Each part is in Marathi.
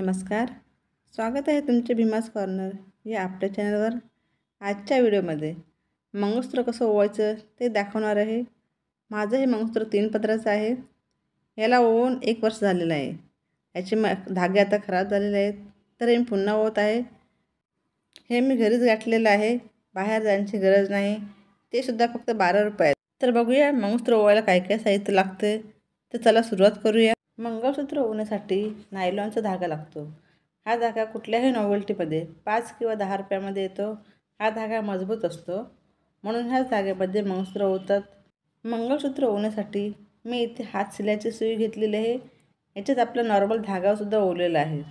नमस्कार स्वागत आहे तुमचे भीमास कॉर्नर या आपल्या चॅनलवर आजच्या व्हिडिओमध्ये मंगळसूत्र कसं ओवायचं ते दाखवणार आहे माझं हे मंगळसूत्र तीन पत्राचं आहे याला ओवून एक वर्ष झालेलं आहे याचे म धागे आता खराब झालेले आहेत तर हे मी पुन्हा ओवत आहे हे मी घरीच गाठलेलं आहे बाहेर जाण्याची गरज नाही ते सुद्धा फक्त बारा रुपये आहेत तर बघूया मंगळसूत्र ओवायला काय काय साहित्य लागते तर चला सुरुवात करूया मंगळसूत्र होण्यासाठी नायलॉनचा धागा लागतो हा धागा कुठल्याही नॉवेल्टीमध्ये पाच किंवा दहा रुपयामध्ये येतो हा धागा मजबूत असतो म्हणून ह्या धाग्यामध्ये मंगळसूत्र होतात मंगळसूत्र होण्यासाठी मी इथे हात सिलायची सुई घेतलेली आहे याच्यात आपला नॉर्मल धागासुद्धा ओवलेला आहे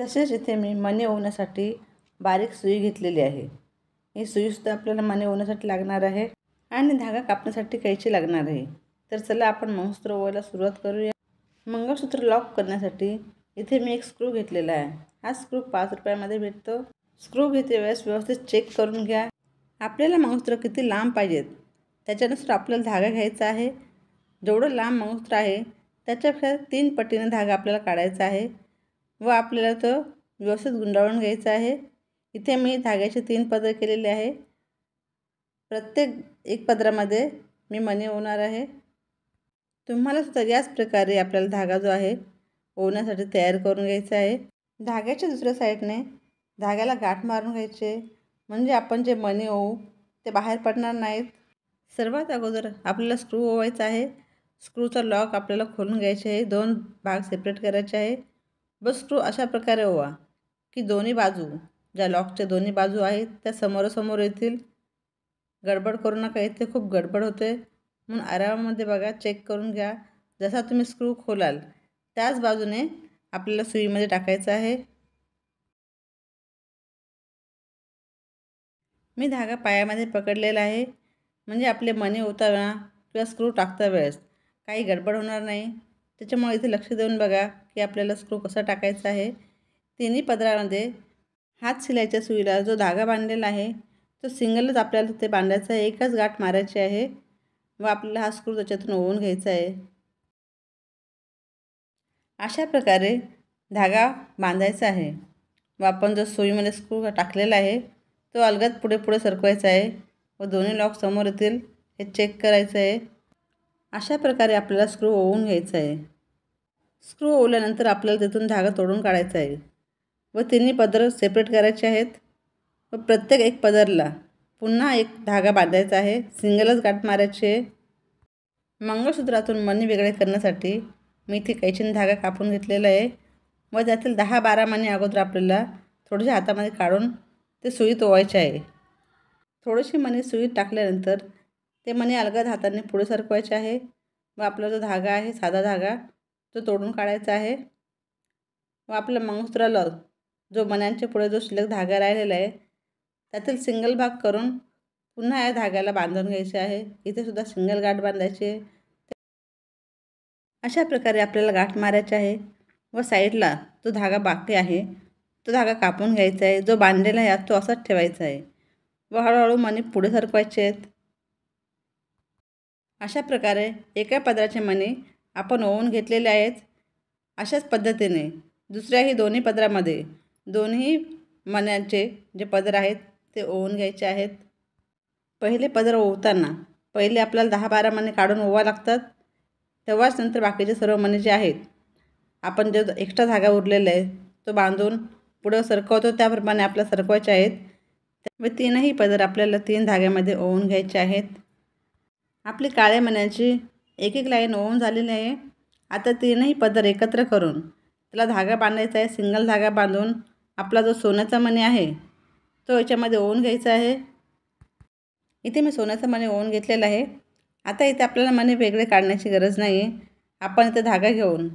तसेच इथे मी मणी ओवण्यासाठी बारीक सुई घेतलेली आहे ही सुईसुद्धा आपल्याला मणी ओवण्यासाठी लागणार आहे आणि धागा कापण्यासाठी कैची लागणार आहे तर चला आपण मंगळसूत्र ओवायला सुरुवात करूया मंगळसूत्र लॉक करण्यासाठी इथे मी एक स्क्रू घेतलेला आहे हा स्क्रू पाच रुपयामध्ये भेटतो स्क्रू घेते वेळेस व्यवस्थित चेक करून घ्या आपल्याला मंगळसूत्र किती लांब पाहिजेत त्याच्यानुसार आपल्याला धागा घ्यायचा आहे जेवढं लांब मंगळसूत्र आहे त्याच्यापेक्षा तीन पटीने धागा आपल्याला काढायचा आहे व आपल्याला तो व्यवस्थित गुंडाळून घ्यायचा आहे इथे मी धाग्याचे तीन पदर केलेले आहे प्रत्येक एक पदरामध्ये मी मनी होणार आहे तुम्हाला सुद्धा याच प्रकारे आपल्याला धागा जो आहे ओवण्यासाठी तयार करून घ्यायचा आहे धाग्याच्या दुसऱ्या साईडने धाग्याला गाठ मारून घ्यायचे म्हणजे आपण जे मणी ओवू ते बाहेर पडणार नाहीत सर्वात अगोदर आपल्याला स्क्रू ओवायचा आहे स्क्रूचा लॉक आपल्याला खोलून घ्यायचे आहे दोन भाग सेपरेट करायचे आहे बस स्क्रू अशा प्रकारे ओवा की दोन्ही बाजू ज्या लॉकच्या दोन्ही बाजू आहेत त्या समोरासमोर येतील गडबड करू नका येते खूप गडबड होते म्हणून आरामामध्ये बघा चेक करून घ्या जसा तुम्ही स्क्रू खोलाल त्याच बाजूने आपल्याला सुईमध्ये टाकायचं आहे मी धागा पायामध्ये पकडलेला आहे म्हणजे आपले मने उतरणा किंवा स्क्रू टाकता वेळेस काही गडबड होणार नाही त्याच्यामुळे इथे लक्ष देऊन बघा की आपल्याला स्क्रू कसा टाकायचा आहे तिन्ही पदरामध्ये हात शिलायच्या सुईला जो धागा बांधलेला आहे तो सिंगलच आपल्याला ते बांधायचा आहे एकच गाठ मारायची आहे व आपल्याला हा स्क्रू त्याच्यातून ओवून घ्यायचा आहे अशा प्रकारे धागा बांधायचा आहे व आपण जो सुईमध्ये स्क्रू टाकलेला आहे तो अलगद पुढे पुढे सरकवायचा आहे व दोन्ही लॉक समोर येतील हे चेक करायचं आहे अशा प्रकारे आपल्याला स्क्रू ओवून घ्यायचा आहे स्क्रू ओवल्यानंतर आपल्याला तिथून धागा तोडून काढायचा आहे व तिन्ही पदर सेपरेट करायचे आहेत व प्रत्येक एक पदरला पुन्हा एक धागा बांधायचा आहे सिंगलच गाठ मारायचे मंगळसूत्रातून मणी वेगळे करण्यासाठी मी इथे कैचीन धागा कापून घेतलेला आहे व त्यातील दहा बारा मणी अगोदर आपल्याला थोड्याशा हातामध्ये काढून ते सुईत ओवायचे आहे थोडीशी मणी सुईत टाकल्यानंतर ते मणी अलगद हाताने पुढे सरकवायचे आहे व आपला जो धागा आहे साधा धागा तो तोडून काढायचा आहे व आपल्या मंगळसूत्राला जो मण्यांच्या पुढे जो शिल्लक धागा राहिलेला आहे त्यातील सिंगल भाग करून पुन्हा या धाग्याला बांधून घ्यायचे आहे इथे सुद्धा सिंगल गाठ बांधायचे अशा प्रकारे आपल्याला गाठ मारायचे आहे व साईडला तो धागा बाकी आहे तो धागा कापून घ्यायचा आहे जो बांधलेला आहे तो असाच ठेवायचा आहे व हळूहळू मणी पुढे सरकवायचे आहेत अशा प्रकारे एका पदराचे मणी आपण ओवून घेतलेले आहेत अशाच पद्धतीने दुसऱ्याही दोन्ही पदरामध्ये दोन्ही मण्यांचे जे पदर आहेत ते ओवून घ्यायचे आहेत पहिले पदर ओवताना पहिले आपल्याला दहा बारा मणी काढून ओवा लागतात तेव्हाच नंतर बाकीचे सर्व मणी जे आहेत आपण जो एक्स्ट्रा धागा उरलेला आहे तो बांधून पुढं सरकवतो त्याप्रमाणे आपल्याला सरकवायचे आहेत त्यामुळे तीनही पदर आपल्याला तीन धाग्यामध्ये ओवून घ्यायचे आहेत आपली काळ्या मण्याची एक एक लाईन ओवून झालेली आहे आता तीनही पदर एकत्र करून त्याला धागा बांधायचा आहे सिंगल धागा बांधून आपला जो सोन्याचा मणी आहे तो याच्यामध्ये ओवून घ्यायचा आहे इथे मी सोन्याचा मणी ओन घेतलेला आहे आता इथे आपल्याला मने वेगळे काढण्याची गरज नाही आहे आपण इथे धागा घेऊन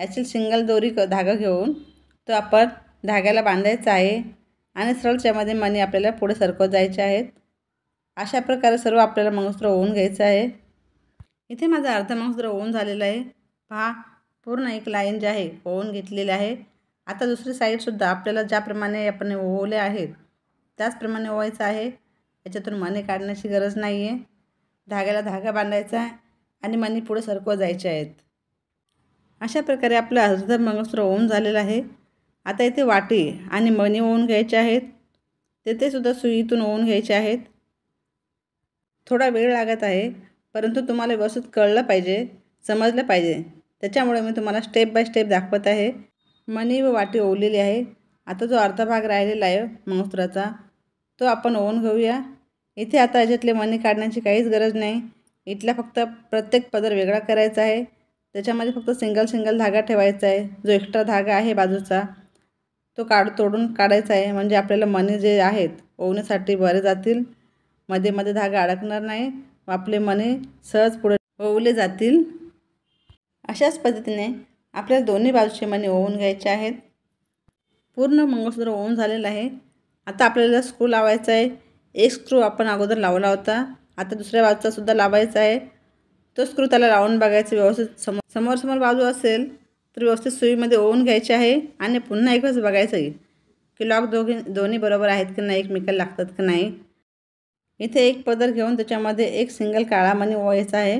याची सिंगल दोरी धागा घेऊन तो आपण धाग्याला बांधायचा आहे आणि सरळच्यामध्ये मनी मणी आपल्याला पुढे सरकत जायचे आहेत अशा प्रकारे सर्व आपल्याला मंगसूत्र ओवून घ्यायचं आहे इथे माझा अर्ध मंगसूत्र ओवून झालेला आहे पहा पूर्ण एक लाईन जे आहे ओवून घेतलेली आहे आता दुसरी साईडसुद्धा आपल्याला ज्याप्रमाणे आपण ओवले आहेत त्याचप्रमाणे ओवायचं आहे याच्यातून मणी काढण्याची गरज नाही आहे धाग्याला धागा बांधायचा आहे आणि मणी पुढे सरकवत जायचे आहेत अशा प्रकारे आपलं अर्धर मंगळसूत्र ओवून झालेलं आहे आता इथे वाटी आणि मणी ओवून घ्यायचे आहेत तेथेसुद्धा सुईतून ओवून घ्यायचे आहेत थोडा वेळ लागत आहे परंतु तुम्हाला व्यवस्थित कळलं पाहिजे समजलं पाहिजे त्याच्यामुळे मी तुम्हाला स्टेप बाय स्टेप दाखवत आहे मणी व वाटी ओवलेली आहे आता जो अर्धा भाग राहिलेला आहे मंगसूत्राचा तो आपण ओवून घेऊया इथे आता याच्यातले मणी काढण्याची काहीच गरज नाही इथला फक्त प्रत्येक पदर वेगळा करायचा आहे त्याच्यामध्ये फक्त सिंगल सिंगल धागा ठेवायचा आहे जो एक्स्ट्रा धागा आहे बाजूचा तो काढ तोडून काढायचा आहे म्हणजे आपल्याला मणी जे आहेत ओवण्यासाठी बरे जातील मध्ये मध्ये धागा अडकणार नाही व आपले मणी सहज पुढे ओवले जातील अशाच पद्धतीने आपल्याला दोन्ही बाजूचे मणी ओवून घ्यायचे आहेत पूर्ण मंगळसूत्र ओन झालेलं आहे आता आपल्याला स्क्रू लावायचा आहे एक स्क्रू आपण अगोदर लावला होता आता दुसऱ्या बाजूचासुद्धा लावायचा आहे तो स्क्रू त्याला लावून बघायचं व्यवस्थित समोर समोर समोर बाजू असेल तर व्यवस्थित सुईमध्ये ओवून घ्यायचे आहे आणि पुन्हा एकच बघायचं आहे की लॉक दोघी दोन्ही बरोबर आहेत की नाही एकमेकाला लागतात की नाही इथे एक पदर घेऊन त्याच्यामध्ये एक सिंगल काळा मणी ओवायचा आहे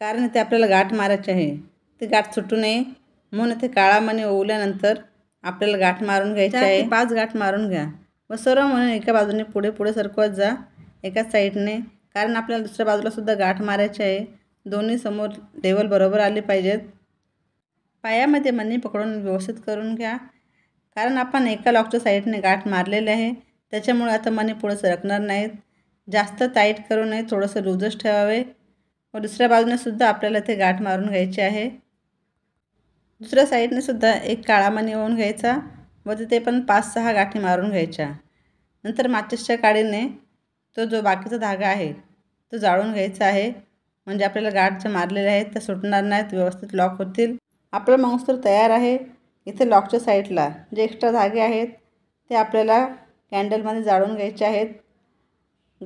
कारण ते आपल्याला गाठ मारायचे आहे ते गाठ सुटू नये म्हणून इथे काळा ओवल्यानंतर आपल्याला गाठ मारून घ्यायची आहे पाच गाठ मारून घ्या व सर्व म्हणून एका बाजूने पुढे पुढे सरकवत जा एकाच साईडने कारण आपल्याला दुसऱ्या बाजूलासुद्धा गाठ मारायचे आहे दोन्ही समोर लेवल बरोबर आले पाहिजेत पायामध्ये मणी पकडून व्यवस्थित करून घ्या कारण आपण एका लॉकच्या साईडने गाठ मारलेले आहे त्याच्यामुळे आता मणी पुढे सरकणार नाहीत जास्त टाईट करू नये थोडंसं लूजच ठेवावे व दुसऱ्या बाजूनेसुद्धा आपल्याला ते गाठ मारून घ्यायचे आहे दुसऱ्या साईडने सुद्धा एक काळा मणी घ्यायचा व तिथे पण पाच सहा गाठी मारून घ्यायच्या नंतर माचिसच्या काडीने तो जो बाकीचा धागा आहे तो जाळून घ्यायचा आहे म्हणजे आपल्याला गाठ ज्या मारलेले आहेत त्या सुटणार नाहीत व्यवस्थित लॉक होतील आपलं मंगसूर तयार आहे इथे लॉकच्या साईडला जे एक्स्ट्रा धागे आहेत ते आपल्याला कॅन्डलमध्ये जाळून घ्यायचे आहेत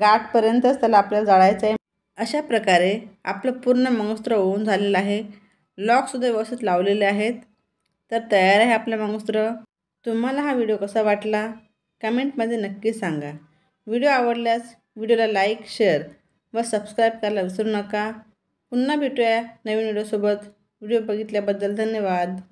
गाठपर्यंतच त्याला आपल्याला जाळायचं आहे अशा प्रकारे आपलं पूर्ण मंगस्त्र ओवून झालेलं आहे लॉकसुद्धा व्यवस्थित लावलेले आहेत तर तयार आहे आपलं मंगसूत्र तुम्हाला हा व्हिडिओ कसा वाटला कमेंटमध्ये नक्की सांगा व्हिडिओ आवडल्यास व्हिडिओला लाईक शेअर व सबस्क्राईब करायला विसरू नका पुन्हा भेटूया नवीन व्हिडिओसोबत व्हिडिओ बघितल्याबद्दल धन्यवाद